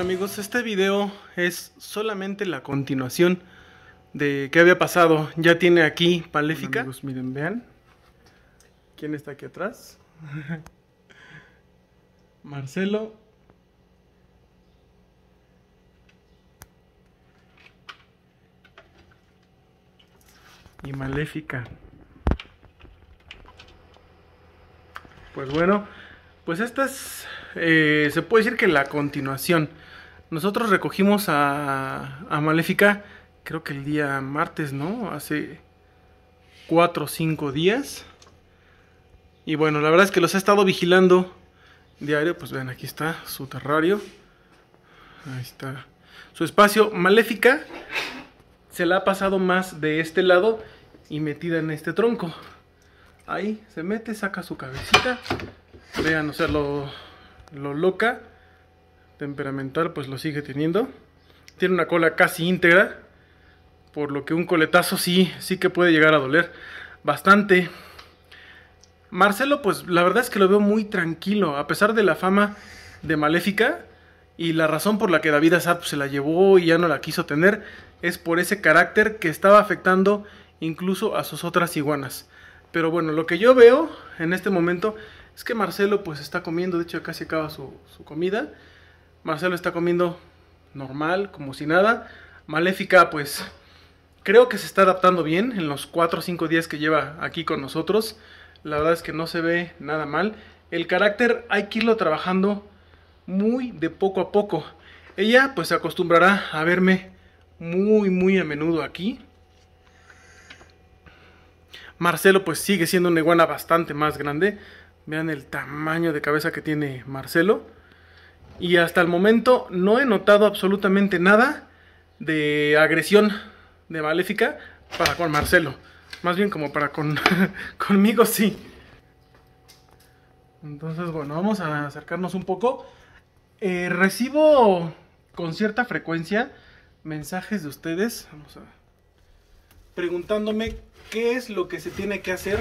amigos, este video es solamente la continuación de qué había pasado. Ya tiene aquí Paléfica. miren, vean. ¿Quién está aquí atrás? Marcelo. Y Maléfica. Pues bueno, pues esta es, eh, se puede decir que la continuación. Nosotros recogimos a, Maléfica, creo que el día martes, ¿no? Hace cuatro o cinco días. Y bueno, la verdad es que los he estado vigilando diario. Pues vean, aquí está su terrario. Ahí está su espacio. Maléfica se la ha pasado más de este lado y metida en este tronco. Ahí se mete, saca su cabecita. Vean, o sea, lo, lo loca temperamental pues lo sigue teniendo. Tiene una cola casi íntegra, por lo que un coletazo sí, sí que puede llegar a doler bastante. Marcelo pues la verdad es que lo veo muy tranquilo, a pesar de la fama de Maléfica y la razón por la que David Azad pues, se la llevó y ya no la quiso tener es por ese carácter que estaba afectando incluso a sus otras iguanas. Pero bueno, lo que yo veo en este momento es que Marcelo pues está comiendo, de hecho casi acaba su comida Marcelo está comiendo normal, como si nada. Maléfica, pues creo que se está adaptando bien en los 4 o 5 días que lleva aquí con nosotros. La verdad es que no se ve nada mal. El carácter hay que irlo trabajando muy de poco a poco. Ella pues se acostumbrará a verme muy muy a menudo aquí. Marcelo pues sigue siendo una iguana bastante más grande. Vean el tamaño de cabeza que tiene Marcelo. Y hasta el momento no he notado absolutamente nada de agresión de Maléfica para con Marcelo. Más bien como para con conmigo sí. Entonces, bueno, vamos a acercarnos un poco. Eh, recibo con cierta frecuencia mensajes de ustedes. Vamos preguntándome qué es lo que se tiene que hacer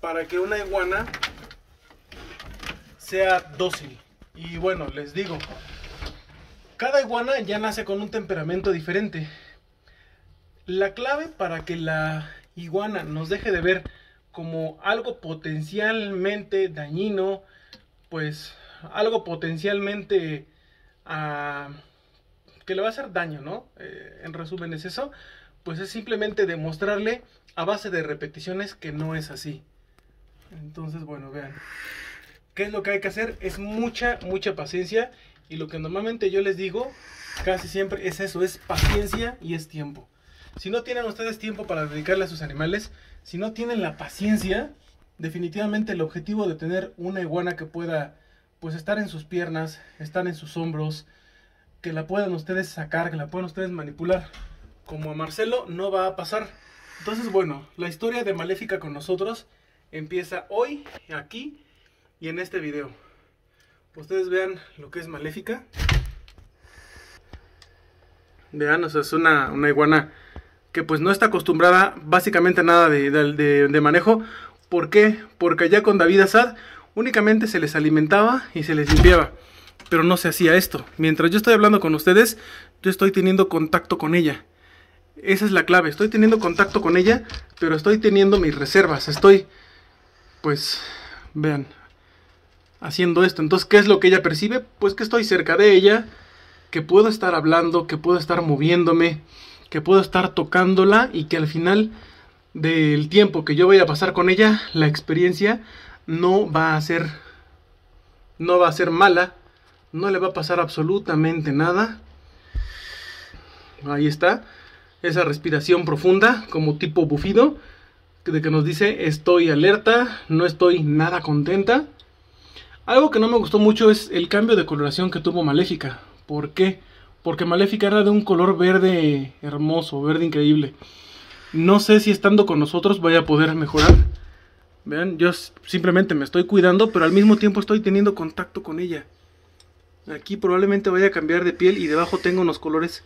para que una iguana sea dócil. Y bueno, les digo, cada iguana ya nace con un temperamento diferente. La clave para que la iguana nos deje de ver como algo potencialmente dañino, pues algo potencialmente ah, que le va a hacer daño, ¿no? Eh, en resumen es eso, pues es simplemente demostrarle a base de repeticiones que no es así. Entonces, bueno, vean. ¿Qué es lo que hay que hacer? Es mucha, mucha paciencia. Y lo que normalmente yo les digo casi siempre es eso, es paciencia y es tiempo. Si no tienen ustedes tiempo para dedicarle a sus animales, si no tienen la paciencia, definitivamente el objetivo de tener una iguana que pueda pues estar en sus piernas, estar en sus hombros, que la puedan ustedes sacar, que la puedan ustedes manipular, como a Marcelo no va a pasar. Entonces, bueno, la historia de Maléfica con nosotros empieza hoy aquí y en este video. Ustedes vean lo que es Maléfica. Vean, o sea, es una, iguana que pues no está acostumbrada básicamente a nada de, manejo. ¿Por qué? Porque allá con David Assad únicamente se les alimentaba y se les limpiaba. Pero no se hacía esto. Mientras yo estoy hablando con ustedes, yo estoy teniendo contacto con ella. Esa es la clave. Estoy teniendo contacto con ella, pero estoy teniendo mis reservas. Estoy, pues, vean, haciendo esto. Entonces, ¿qué es lo que ella percibe? Pues que estoy cerca de ella, que puedo estar hablando, que puedo estar moviéndome, que puedo estar tocándola y que al final del tiempo que yo voy a pasar con ella, la experiencia no va a ser no va a ser mala, no le va a pasar absolutamente nada. Ahí está esa respiración profunda como tipo bufido de que nos dice estoy alerta, no estoy nada contenta, algo que no me gustó mucho es el cambio de coloración que tuvo Maléfica. ¿Por qué? Porque Maléfica era de un color verde hermoso, verde increíble. No sé si estando con nosotros voy a poder mejorar. Vean, yo simplemente me estoy cuidando, pero al mismo tiempo estoy teniendo contacto con ella. Aquí probablemente vaya a cambiar de piel y debajo tengo unos colores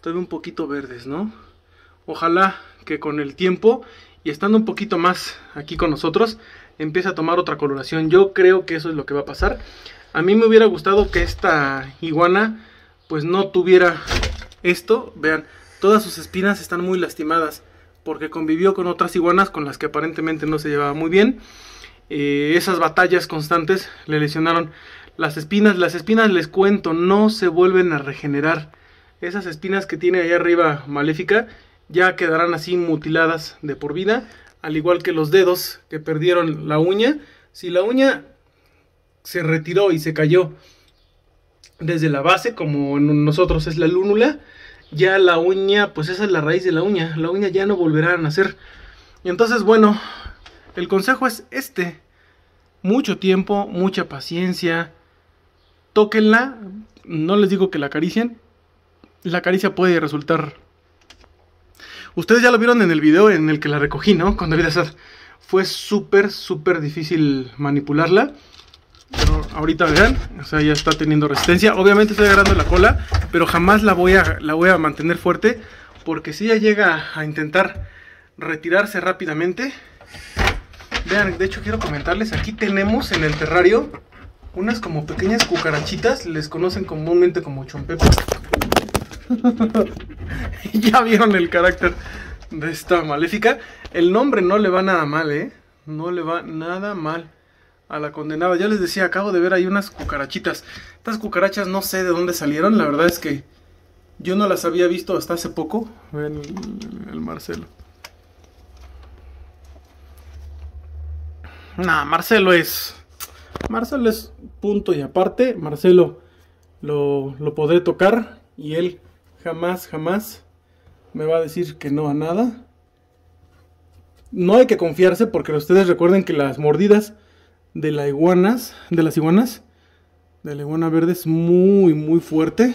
todavía un poquito verdes, ¿no? Ojalá que con el tiempo y estando un poquito más aquí con nosotros empieza a tomar otra coloración. Yo creo que eso es lo que va a pasar. A mí me hubiera gustado que esta iguana pues no tuviera esto. Vean, todas sus espinas están muy lastimadas porque convivió con otras iguanas con las que aparentemente no se llevaba muy bien. Eh, esas batallas constantes le lesionaron las espinas. Las espinas, les cuento, no se vuelven a regenerar. Esas espinas que tiene ahí arriba maléfica ya quedarán así mutiladas de por vida al igual que los dedos que perdieron la uña, si la uña se retiró y se cayó desde la base, como en nosotros es la lúnula, ya la uña, pues esa es la raíz de la uña, la uña ya no volverá a nacer. Y entonces, bueno, el consejo es este, mucho tiempo, mucha paciencia, tóquenla, no les digo que la acaricien, la caricia puede resultar Ustedes ya lo vieron en el video en el que la recogí, ¿no? Cuando David Azad. Fue súper, súper difícil manipularla. Pero ahorita vean, o sea, ya está teniendo resistencia. Obviamente estoy agarrando la cola, pero jamás la voy a, la voy a mantener fuerte. Porque si ella llega a intentar retirarse rápidamente. Vean, de hecho quiero comentarles, aquí tenemos en el terrario unas como pequeñas cucarachitas, les conocen comúnmente como chompepas. ya vieron el carácter de esta maléfica. El nombre no le va nada mal, ¿eh? No le va nada mal a la condenada. Ya les decía, acabo de ver ahí unas cucarachitas. Estas cucarachas no sé de dónde salieron. La verdad es que yo no las había visto hasta hace poco. el, Marcelo. Nah, Marcelo es... Marcelo es punto y aparte. Marcelo lo, lo podré tocar y él jamás, jamás me va a decir que no a nada. No hay que confiarse porque ustedes recuerden que las mordidas de las iguanas, de las iguanas, de la iguana verde es muy, muy fuerte.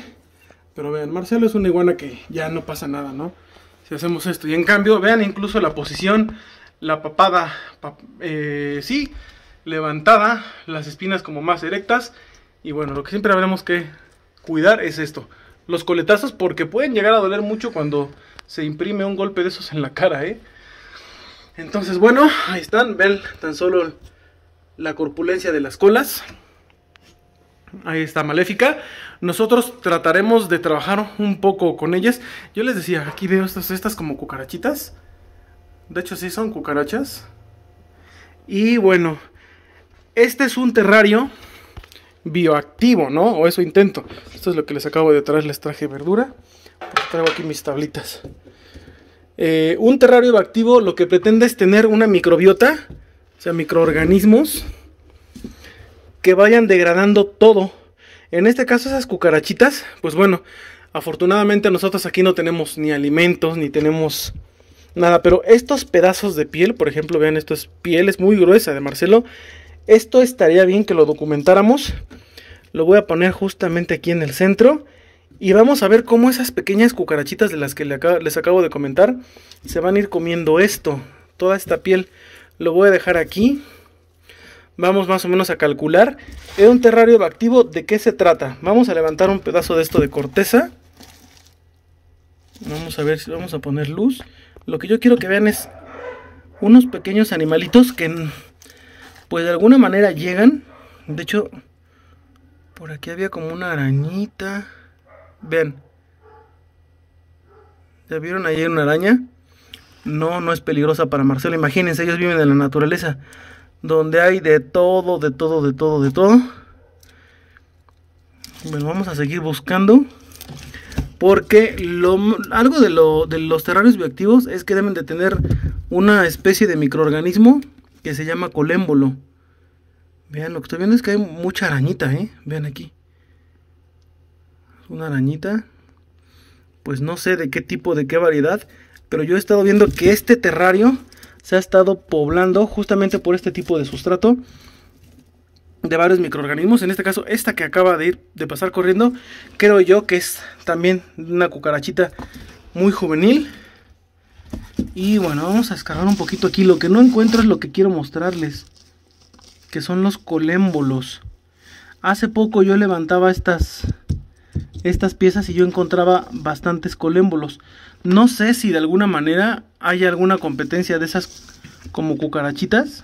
Pero vean, Marcelo es una iguana que ya no pasa nada, ¿no? Si hacemos esto. Y en cambio, vean incluso la posición, la papada, eh, sí, levantada, las espinas como más erectas. Y bueno, lo que siempre habremos que cuidar es esto los coletazos porque pueden llegar a doler mucho cuando se imprime un golpe de esos en la cara, ¿eh? Entonces, bueno, ahí están, ven tan solo la corpulencia de las colas. Ahí está Maléfica. Nosotros trataremos de trabajar un poco con ellas. Yo les decía, aquí veo estas, estas como cucarachitas. De hecho, sí son cucarachas. Y bueno, este es un terrario bioactivo, ¿no? O eso intento. Esto es lo que les acabo de traer, les traje verdura. Traigo aquí mis tablitas. Eh, un terrario bioactivo lo que pretende es tener una microbiota, o sea, microorganismos que vayan degradando todo. En este caso esas cucarachitas, pues bueno, afortunadamente nosotros aquí no tenemos ni alimentos, ni tenemos nada, pero estos pedazos de piel, por ejemplo, vean, esto es piel, es muy gruesa de Marcelo, esto estaría bien que lo documentáramos. Lo voy a poner justamente aquí en el centro. Y vamos a ver cómo esas pequeñas cucarachitas de las que les acabo de comentar se van a ir comiendo esto, toda esta piel. Lo voy a dejar aquí. Vamos más o menos a calcular. Es un terrario activo, ¿de qué se trata? Vamos a levantar un pedazo de esto de corteza. Vamos a ver si vamos a poner luz. Lo que yo quiero que vean es unos pequeños animalitos que pues de alguna manera llegan. De hecho, por aquí había como una arañita. Vean. ¿Ya vieron ahí una araña? No, no es peligrosa para Marcelo. Imagínense, ellos viven en la naturaleza. Donde hay de todo, de todo, de todo, de todo. Bueno, vamos a seguir buscando. Porque algo de, los terrarios bioactivos es que deben de tener una especie de microorganismo que se llama colémbolo. Vean, lo que estoy viendo es que hay mucha arañita, ¿eh? Vean aquí. Una arañita. Pues no sé de qué tipo, de qué variedad. Pero yo he estado viendo que este terrario se ha estado poblando justamente por este tipo de sustrato. De varios microorganismos. En este caso, esta que acaba de ir, de pasar corriendo. Creo yo que es también una cucarachita muy juvenil. Y bueno, vamos a descargar un poquito aquí. Lo que no encuentro es lo que quiero mostrarles. Que son los colémbolos. Hace poco yo levantaba estas, estas piezas y yo encontraba bastantes colémbolos. No sé si de alguna manera hay alguna competencia de esas como cucarachitas.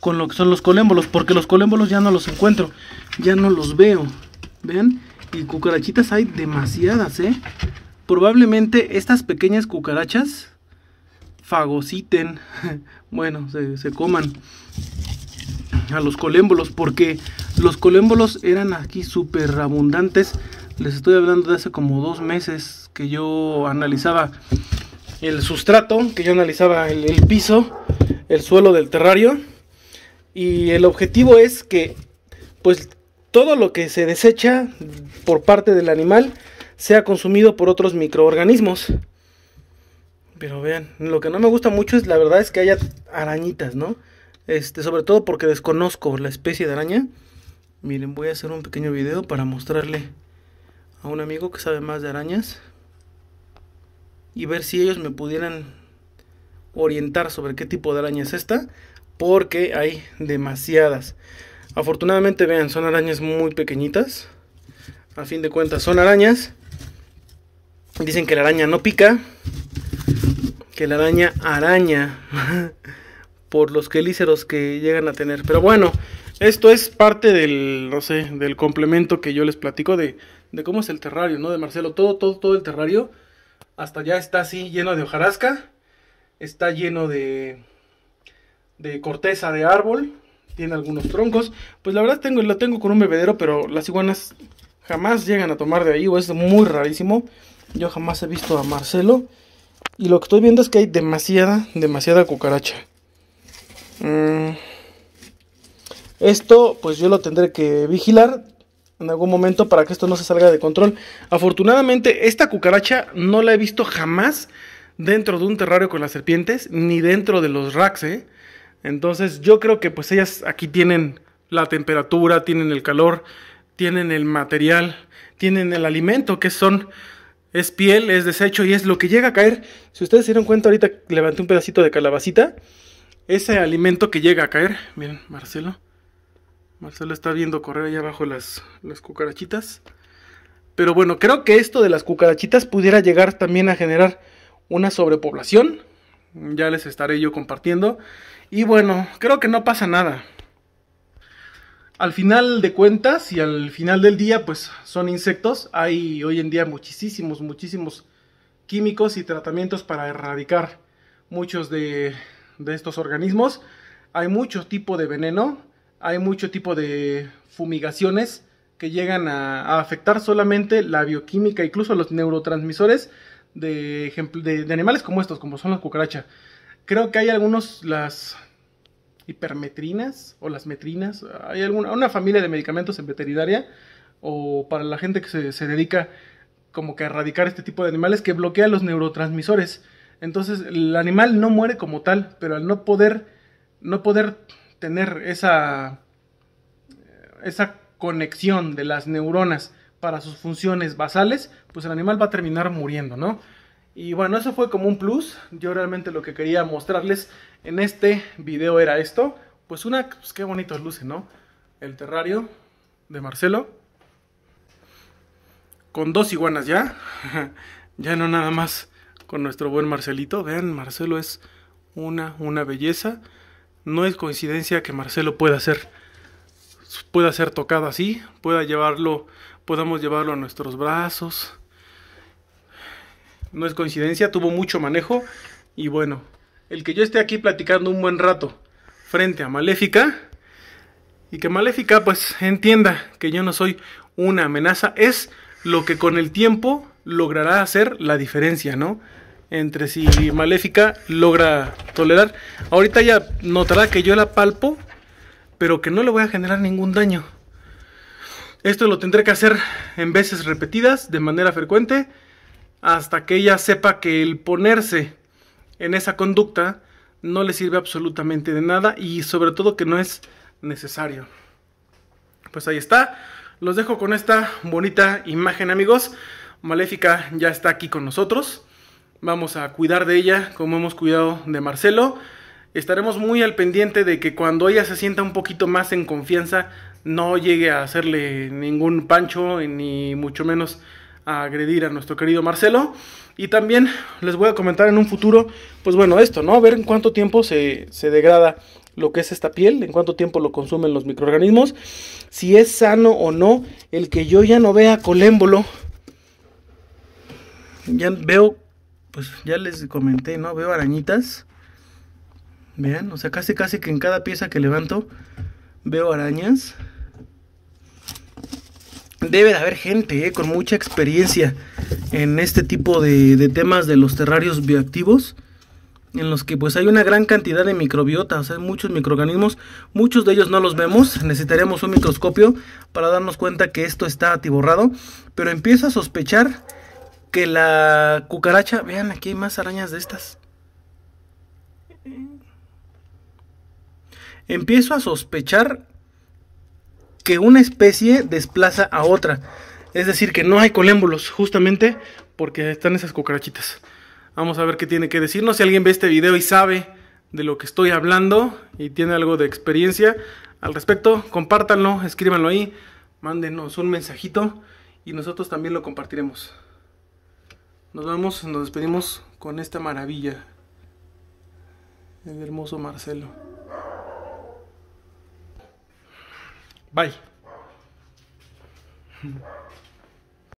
Con lo que son los colémbolos. Porque los colémbolos ya no los encuentro. Ya no los veo. ¿Ven? Y cucarachitas hay demasiadas, ¿eh? probablemente estas pequeñas cucarachas fagociten, bueno, se, coman a los colémbolos, porque los colémbolos eran aquí súper abundantes. Les estoy hablando de hace como dos meses que yo analizaba el sustrato, que yo analizaba el piso, el suelo del terrario. Y el objetivo es que, pues, todo lo que se desecha por parte del animal sea consumido por otros microorganismos. Pero vean, lo que no me gusta mucho es la verdad es que haya arañitas, ¿no? Este, sobre todo porque desconozco la especie de araña. Miren, voy a hacer un pequeño video para mostrarle a un amigo que sabe más de arañas y ver si ellos me pudieran orientar sobre qué tipo de araña es esta, porque hay demasiadas. Afortunadamente, vean, son arañas muy pequeñitas. A fin de cuentas, son arañas Dicen que la araña no pica. Que la araña araña. por los quelíceros que llegan a tener. Pero bueno, esto es parte del, no sé, del complemento que yo les platico de, cómo es el terrario, ¿no? De Marcelo. Todo, todo, todo el terrario. Hasta ya está así lleno de hojarasca. Está lleno de, de corteza de árbol. Tiene algunos troncos. Pues la verdad tengo, lo tengo con un bebedero, pero las iguanas jamás llegan a tomar de ahí o es muy rarísimo. Yo jamás he visto a Marcelo. Y lo que estoy viendo es que hay demasiada, demasiada cucaracha. Mm. Esto, pues yo lo tendré que vigilar en algún momento para que esto no se salga de control. Afortunadamente, esta cucaracha no la he visto jamás dentro de un terrario con las serpientes, ni dentro de los racks, ¿eh? Entonces yo creo que pues ellas aquí tienen la temperatura, tienen el calor, tienen el material, tienen el alimento, que son es piel, es desecho y es lo que llega a caer. Si ustedes se dieron cuenta, ahorita levanté un pedacito de calabacita. Ese alimento que llega a caer. Miren, Marcelo. Marcelo está viendo correr allá abajo las, las cucarachitas. Pero bueno, creo que esto de las cucarachitas pudiera llegar también a generar una sobrepoblación. Ya les estaré yo compartiendo. Y bueno, creo que no pasa nada al final de cuentas y al final del día, pues son insectos. Hay hoy en día muchísimos, muchísimos químicos y tratamientos para erradicar muchos de, estos organismos. Hay mucho tipo de veneno, hay mucho tipo de fumigaciones que llegan a, afectar solamente la bioquímica, incluso los neurotransmisores de, de, animales como estos, como son las cucarachas. Creo que hay algunos, las hipermetrinas o las metrinas. Hay alguna, una familia de medicamentos en veterinaria o para la gente que se, se dedica como que a erradicar este tipo de animales que bloquea los neurotransmisores. Entonces el animal no muere como tal, pero al no poder, no poder tener esa, esa conexión de las neuronas para sus funciones basales, pues el animal va a terminar muriendo, ¿no? Y bueno, eso fue como un plus. Yo realmente lo que quería mostrarles en este video era esto. Pues una, pues qué bonitos luce, ¿no? El terrario de Marcelo. Con dos iguanas ya. ya no nada más con nuestro buen Marcelito. Vean, Marcelo es una, una belleza. No es coincidencia que Marcelo pueda ser, pueda ser tocado así. Pueda llevarlo, podamos llevarlo a nuestros brazos no es coincidencia, tuvo mucho manejo y bueno, el que yo esté aquí platicando un buen rato frente a Maléfica y que Maléfica pues entienda que yo no soy una amenaza es lo que con el tiempo logrará hacer la diferencia, ¿no? Entre si Maléfica logra tolerar. Ahorita ya notará que yo la palpo, pero que no le voy a generar ningún daño. Esto lo tendré que hacer en veces repetidas, de manera frecuente hasta que ella sepa que el ponerse en esa conducta no le sirve absolutamente de nada y sobre todo que no es necesario. Pues ahí está. Los dejo con esta bonita imagen amigos. Maléfica ya está aquí con nosotros. Vamos a cuidar de ella como hemos cuidado de Marcelo. Estaremos muy al pendiente de que cuando ella se sienta un poquito más en confianza no llegue a hacerle ningún pancho ni mucho menos a agredir a nuestro querido Marcelo. Y también les voy a comentar en un futuro, pues bueno, esto, ¿no? A ver en cuánto tiempo se, se degrada lo que es esta piel, en cuánto tiempo lo consumen los microorganismos, si es sano o no el que yo ya no vea colémbolo. Ya veo, pues ya les comenté, ¿no? Veo arañitas. Vean, o sea, casi casi que en cada pieza que levanto veo arañas debe de haber gente eh, con mucha experiencia en este tipo de, temas de los terrarios bioactivos en los que pues hay una gran cantidad de microbiota, o sea, muchos microorganismos, muchos de ellos no los vemos, necesitaríamos un microscopio para darnos cuenta que esto está atiborrado, pero empiezo a sospechar que la cucaracha, vean, aquí hay más arañas de estas. Empiezo a sospechar que una especie desplaza a otra. Es decir, que no hay colémbolos, justamente porque están esas cucarachitas. Vamos a ver qué tiene que decirnos. Si alguien ve este video y sabe de lo que estoy hablando y tiene algo de experiencia al respecto, compártanlo, escríbanlo ahí, mándenos un mensajito y nosotros también lo compartiremos. Nos vamos, nos despedimos con esta maravilla. El hermoso Marcelo. Bye.